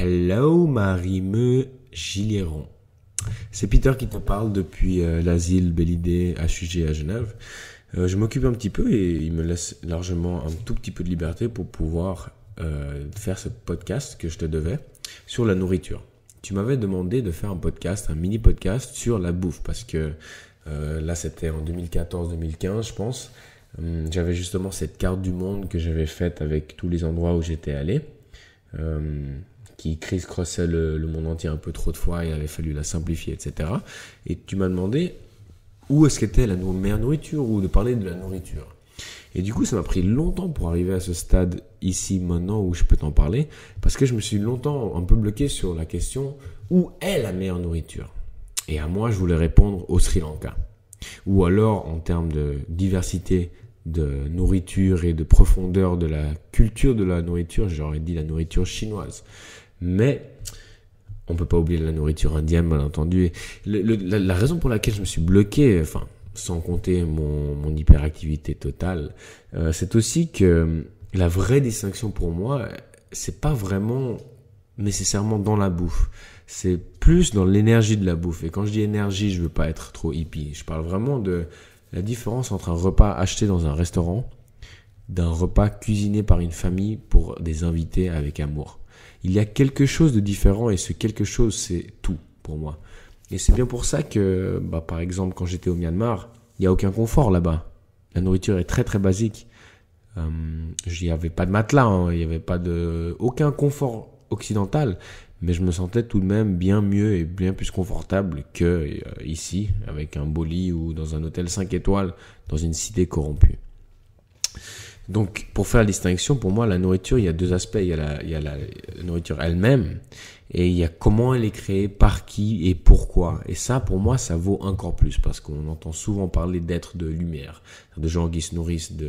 Hello Me Gilleron. C'est Peter qui te parle depuis euh, l'asile Belidé à Sujet à Genève. Euh, je m'occupe un petit peu et il me laisse largement un tout petit peu de liberté pour pouvoir euh, faire ce podcast que je te devais sur la nourriture. Tu m'avais demandé de faire un podcast, un mini podcast sur la bouffe parce que là c'était en 2014-2015 je pense. Hum, j'avais justement cette carte du monde que j'avais faite avec tous les endroits où j'étais allé. Euh, qui criss-crossait le, monde entier un peu trop de fois, il avait fallu la simplifier, etc. Et tu m'as demandé où est-ce qu'était la meilleure nourriture ou de parler de la nourriture. Et du coup, ça m'a pris longtemps pour arriver à ce stade ici, maintenant, où je peux t'en parler, parce que je me suis longtemps un peu bloqué sur la question où est la meilleure nourriture Et à moi, je voulais répondre au Sri Lanka. Ou alors, en termes de diversité de nourriture et de profondeur de la culture de la nourriture, j'aurais dit la nourriture chinoise. Mais on peut pas oublier la nourriture indienne, mal entendu. la, raison pour laquelle je me suis bloqué, enfin, sans compter mon, hyperactivité totale, euh, c'est aussi que euh, la vraie distinction pour moi, c'est pas vraiment nécessairement dans la bouffe. C'est plus dans l'énergie de la bouffe. Et quand je dis énergie, je veux pas être trop hippie. Je parle vraiment de la différence entre un repas acheté dans un restaurant d'un repas cuisiné par une famille pour des invités avec amour. Il y a quelque chose de différent et ce quelque chose, c'est tout pour moi. Et c'est bien pour ça que, bah, par exemple, quand j'étais au Myanmar, il n'y a aucun confort là-bas. La nourriture est très très basique. il euh, n'y avait pas de matelas, hein. il n'y avait pas de aucun confort occidental, mais je me sentais tout de même bien mieux et bien plus confortable que euh, ici, avec un beau lit ou dans un hôtel 5 étoiles, dans une cité corrompue. Donc, pour faire la distinction, pour moi, la nourriture, il y a deux aspects. Il y a la, nourriture elle-même et il y a comment elle est créée, par qui et pourquoi. Et ça, pour moi, ça vaut encore plus parce qu'on entend souvent parler d'êtres de lumière, de gens qui se nourrissent de,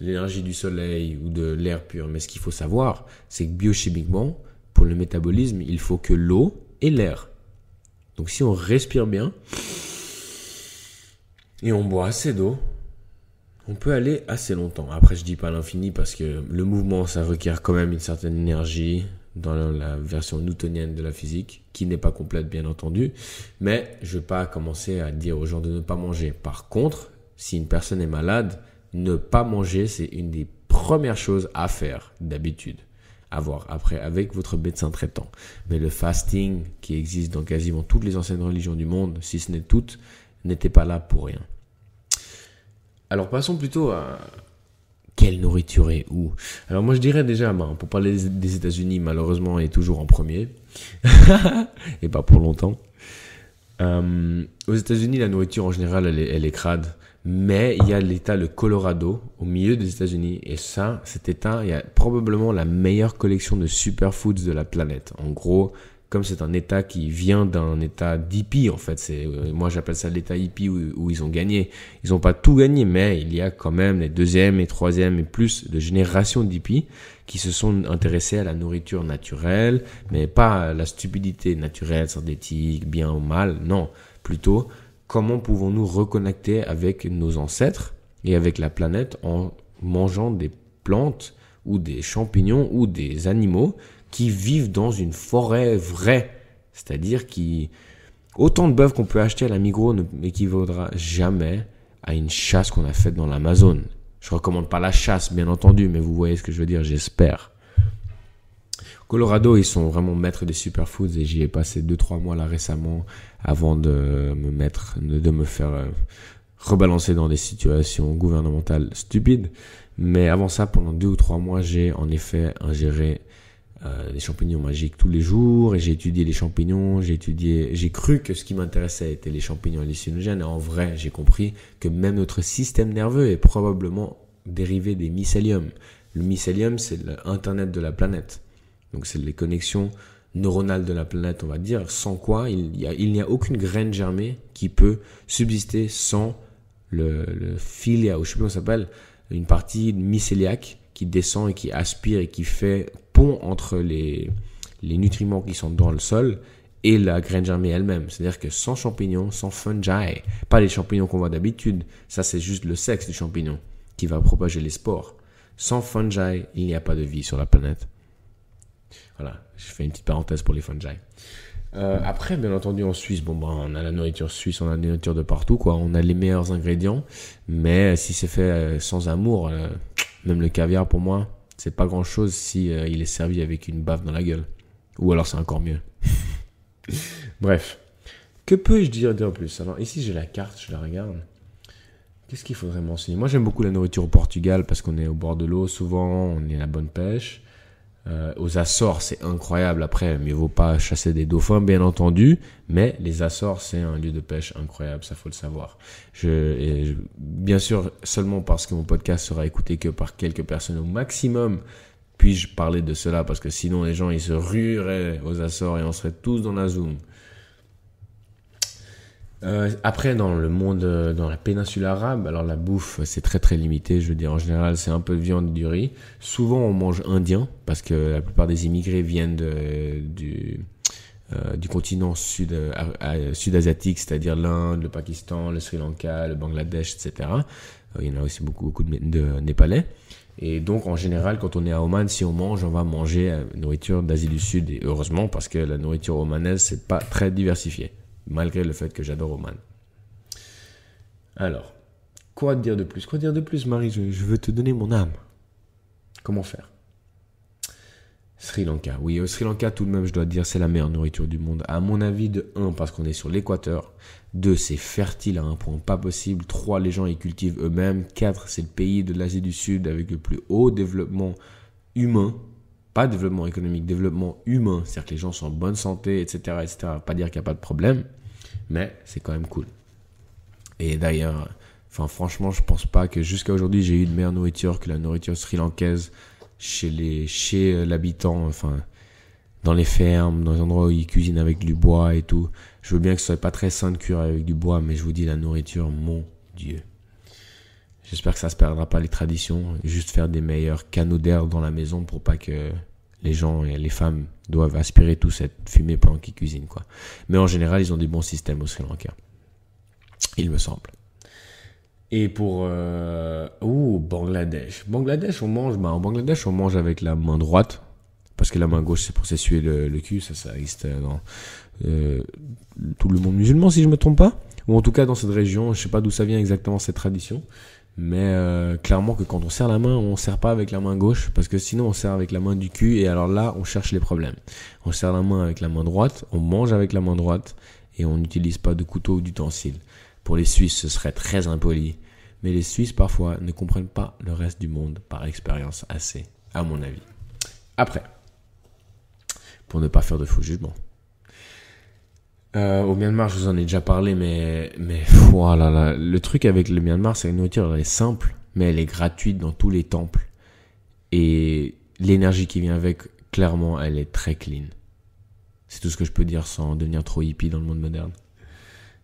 de l'énergie du soleil ou de l'air pur. Mais ce qu'il faut savoir, c'est que biochimiquement, pour le métabolisme, il faut que l'eau et l'air. Donc, si on respire bien et on boit assez d'eau, on peut aller assez longtemps. Après, je dis pas l'infini parce que le mouvement, ça requiert quand même une certaine énergie dans la version newtonienne de la physique, qui n'est pas complète bien entendu, mais je ne vais pas commencer à dire aux gens de ne pas manger. Par contre, si une personne est malade, ne pas manger, c'est une des premières choses à faire d'habitude à voir après avec votre médecin traitant. Mais le fasting qui existe dans quasiment toutes les anciennes religions du monde, si ce n'est toutes, n'était pas là pour rien. Alors passons plutôt à quelle nourriture est où Alors moi je dirais déjà, ben, pour parler des États-Unis, malheureusement, elle est toujours en premier. et pas pour longtemps. Euh, aux États-Unis, la nourriture en général, elle est, elle est crade. Mais il y a l'État, le Colorado, au milieu des États-Unis. Et ça, cet État, il y a probablement la meilleure collection de superfoods de la planète. En gros, comme c'est un État qui vient d'un État d'hippie, en fait, c'est, euh, moi j'appelle ça l'État hippie où, ils ont gagné. Ils n'ont pas tout gagné, mais il y a quand même les deuxième et troisième et plus de générations d'hippies qui se sont intéressés à la nourriture naturelle, mais pas à la stupidité naturelle, synthétique, bien ou mal, non. Plutôt, comment pouvons-nous reconnecter avec nos ancêtres et avec la planète en mangeant des plantes ou des champignons ou des animaux qui vivent dans une forêt vraie. C'est-à-dire qui. Autant de bœufs qu'on peut acheter à la Migros ne équivaudra jamais à une chasse qu'on a faite dans l'Amazon. Je recommande pas la chasse, bien entendu, mais vous voyez ce que je veux dire, j'espère. Colorado, ils sont vraiment maîtres des superfoods et j'y ai passé 2-3 mois là récemment avant de me mettre, de me faire euh, rebalancer dans des situations gouvernementales stupides. Mais avant ça, pendant 2 ou 3 mois, j'ai en effet ingéré des euh, champignons magiques tous les jours et j'ai étudié les champignons, j'ai étudié, j'ai cru que ce qui m'intéressait était les champignons hallucinogènes et en vrai, j'ai compris que même notre système nerveux est probablement dérivé des mycéliums. Le mycélium, c'est l'internet de la planète. Donc c'est les connexions neuronales de la planète, on va dire, sans quoi il n'y a, aucune graine germée qui peut subsister sans le, le filia, ou je sais plus comment ça s'appelle, une partie mycéliaque qui descend et qui aspire et qui fait pont entre les, les nutriments qui sont dans le sol et la graine germée elle-même. C'est-à-dire que sans champignons, sans fungi, pas les champignons qu'on voit d'habitude, ça c'est juste le sexe du champignon qui va propager les spores. Sans fungi, il n'y a pas de vie sur la planète. Voilà, je fais une petite parenthèse pour les fungi. Euh, après, bien entendu, en Suisse, bon, ben on a la nourriture suisse, on a des nourriture de partout, quoi. On a les meilleurs ingrédients, mais si c'est fait euh, sans amour, euh, même le caviar, pour moi, c'est pas grand chose si euh, il est servi avec une bave dans la gueule. Ou alors c'est encore mieux. Bref. Que peux-je dire de plus Alors ici j'ai la carte, je la regarde. Qu'est-ce qu'il faudrait mentionner Moi j'aime beaucoup la nourriture au Portugal parce qu'on est au bord de l'eau souvent, on est à la bonne pêche. Euh, aux Açores, c'est incroyable. Après, ne vaut pas chasser des dauphins, bien entendu, mais les Açores, c'est un lieu de pêche incroyable, ça faut le savoir. bien sûr, seulement parce que mon podcast sera écouté que par quelques personnes au maximum, puis-je parler de cela, parce que sinon les gens, ils se rueraient aux Açores et on serait tous dans la Zoom. Euh, après, dans le monde, euh, dans la péninsule arabe, alors la bouffe, euh, c'est très très limité. Je veux dire, en général, c'est un peu de viande, du riz. Souvent, on mange indien, parce que la plupart des immigrés viennent du, continent sud, sud-asiatique, c'est-à-dire l'Inde, le Pakistan, le Sri Lanka, le Bangladesh, etc. il y en a aussi beaucoup, beaucoup de, de Népalais. Et donc, en général, quand on est à Oman, si on mange, on va manger nourriture d'Asie du Sud. Et heureusement, parce que la nourriture omanaise, c'est pas très diversifié malgré le fait que j'adore Oman. Alors, quoi dire de plus Quoi dire de plus, Marie je, veux te donner mon âme. Comment faire Sri Lanka. Oui, au Sri Lanka, tout de même, je dois dire, c'est la meilleure nourriture du monde. À mon avis, de 1, parce qu'on est sur l'équateur. 2, c'est fertile à un point pas possible. 3, les gens y cultivent eux-mêmes. 4, c'est le pays de l'Asie du Sud avec le plus haut développement humain développement économique, développement humain, c'est-à-dire que les gens sont en bonne santé, etc. etc. Pas dire qu'il n'y a pas de problème, mais c'est quand même cool. Et d'ailleurs, enfin franchement, je pense pas que jusqu'à aujourd'hui j'ai eu de meilleure nourriture que la nourriture sri-lankaise chez les chez euh, l'habitant, enfin dans les fermes, dans les endroits où ils cuisinent avec du bois et tout. Je veux bien que ce soit pas très sain de cuire avec du bois, mais je vous dis la nourriture, mon Dieu. J'espère que ça se perdra pas les traditions. Juste faire des meilleurs canaux d'air dans la maison pour pas que les gens et les femmes doivent aspirer toute cette fumée pendant qu'ils cuisinent, quoi. Mais en général, ils ont des bons systèmes au Sri Lanka. Il me semble. Et pour euh, ouh, Bangladesh. Bangladesh, on mange. Bah, en Bangladesh, on mange avec la main droite parce que la main gauche c'est pour s'essuyer le, cul. Ça, ça existe dans euh, tout le monde musulman, si je me trompe pas, ou en tout cas dans cette région. Je sais pas d'où ça vient exactement cette tradition. Mais euh, clairement que quand on serre la main, on serre pas avec la main gauche parce que sinon on serre avec la main du cul et alors là on cherche les problèmes. On serre la main avec la main droite, on mange avec la main droite et on n'utilise pas de couteau ou d'utensile. Pour les Suisses, ce serait très impoli. Mais les Suisses parfois ne comprennent pas le reste du monde par expérience assez, à mon avis. Après, pour ne pas faire de faux jugements. Euh, au Myanmar, je vous en ai déjà parlé, mais, mais voilà, le truc avec le Myanmar, c'est que la nourriture elle est simple, mais elle est gratuite dans tous les temples. Et l'énergie qui vient avec, clairement, elle est très clean. C'est tout ce que je peux dire sans devenir trop hippie dans le monde moderne.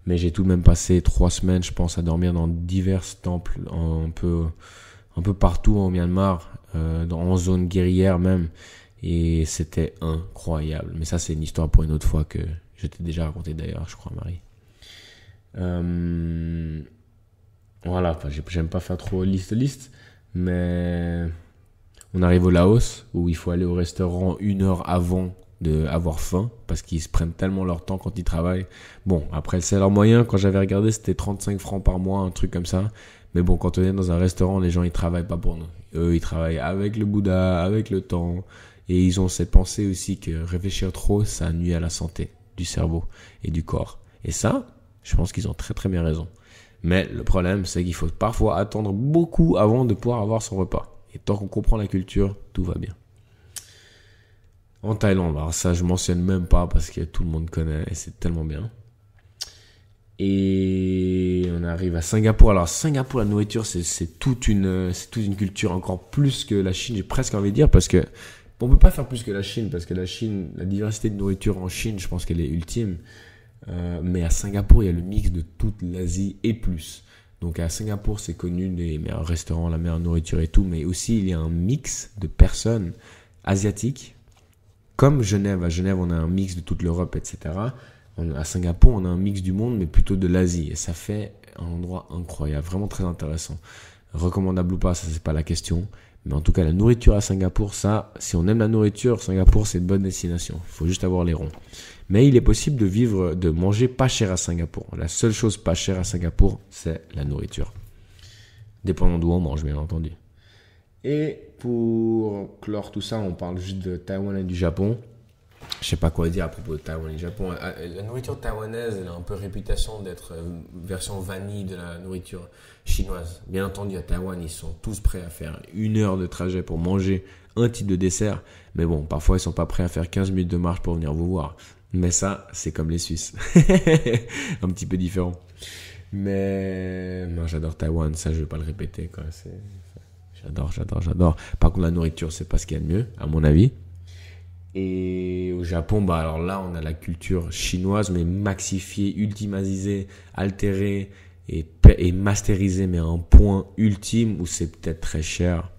Mais j'ai tout de même passé trois semaines, je pense, à dormir dans divers temples, un peu, un peu partout au Myanmar, euh, dans, en zone guerrière même. Et c'était incroyable. Mais ça, c'est une histoire pour une autre fois que je déjà raconté d'ailleurs, je crois, Marie. Euh, voilà, j'aime pas faire trop liste-liste, mais on arrive au Laos où il faut aller au restaurant une heure avant d'avoir faim parce qu'ils se prennent tellement leur temps quand ils travaillent. Bon, après, c'est leur moyen. Quand j'avais regardé, c'était 35 francs par mois, un truc comme ça. Mais bon, quand on est dans un restaurant, les gens ils travaillent pas pour nous. Eux, ils travaillent avec le Bouddha, avec le temps. Et ils ont cette pensée aussi que réfléchir trop, ça nuit à la santé du cerveau et du corps. Et ça, je pense qu'ils ont très très bien raison. Mais le problème, c'est qu'il faut parfois attendre beaucoup avant de pouvoir avoir son repas. Et tant qu'on comprend la culture, tout va bien. En Thaïlande, alors ça, je mentionne même pas parce que tout le monde connaît et c'est tellement bien. Et on arrive à Singapour. Alors Singapour, la nourriture, c'est toute une, c'est toute une culture encore plus que la Chine. J'ai presque envie de dire parce que on ne peut pas faire plus que la Chine parce que la Chine, la diversité de nourriture en Chine, je pense qu'elle est ultime. Euh, mais à Singapour, il y a le mix de toute l'Asie et plus. Donc à Singapour, c'est connu les meilleurs restaurants, la meilleure nourriture et tout, mais aussi il y a un mix de personnes asiatiques. Comme Genève, à Genève, on a un mix de toute l'Europe, etc. à Singapour, on a un mix du monde, mais plutôt de l'Asie. Et ça fait un endroit incroyable, vraiment très intéressant. Recommandable ou pas, ça c'est pas la question. Mais en tout cas, la nourriture à Singapour, ça, si on aime la nourriture, Singapour c'est une bonne destination. Il faut juste avoir les ronds. Mais il est possible de vivre, de manger pas cher à Singapour. La seule chose pas chère à Singapour, c'est la nourriture. Dépendant d'où on mange, bien entendu. Et pour clore tout ça, on parle juste de Taïwan et du Japon je sais pas quoi dire à propos de Taïwan et Japon. Euh, euh, la nourriture taïwanaise, elle a un peu réputation d'être euh, version vanille de la nourriture chinoise. Bien entendu, à Taïwan, ils sont tous prêts à faire une heure de trajet pour manger un type de dessert. Mais bon, parfois, ils sont pas prêts à faire 15 minutes de marche pour venir vous voir. Mais ça, c'est comme les Suisses. un petit peu différent. Mais non, j'adore Taïwan. Ça, je vais pas le répéter. J'adore, j'adore, j'adore. Par contre, la nourriture, c'est pas ce qu'il y a de mieux, à mon avis. Et au Japon, bah alors là, on a la culture chinoise, mais maxifiée, ultimasisée, altérée et, et masterisée, mais à un point ultime où c'est peut-être très cher,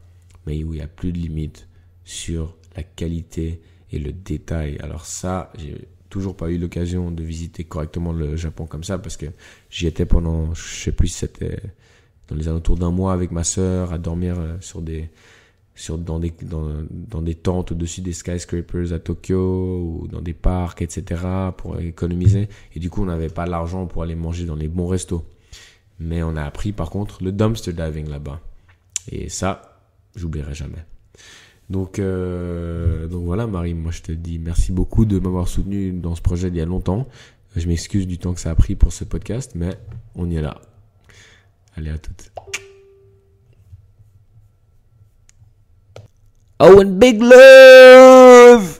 mais où il n'y a plus de limite sur la qualité et le détail. Alors ça, j'ai toujours pas eu l'occasion de visiter correctement le Japon comme ça, parce que j'y étais pendant, je sais plus c'était dans les alentours d'un mois avec ma sœur, à dormir euh, sur des sur, dans, des, dans, dans des tentes au-dessus des skyscrapers à Tokyo ou dans des parcs, etc., pour économiser. Et du coup, on n'avait pas l'argent pour aller manger dans les bons restos. Mais on a appris par contre le dumpster diving là-bas. Et ça, j'oublierai jamais. Donc, euh, donc voilà, Marie, moi je te dis merci beaucoup de m'avoir soutenu dans ce projet il y a longtemps. Je m'excuse du temps que ça a pris pour ce podcast, mais on y est là. Allez à toutes. Owen Big Love.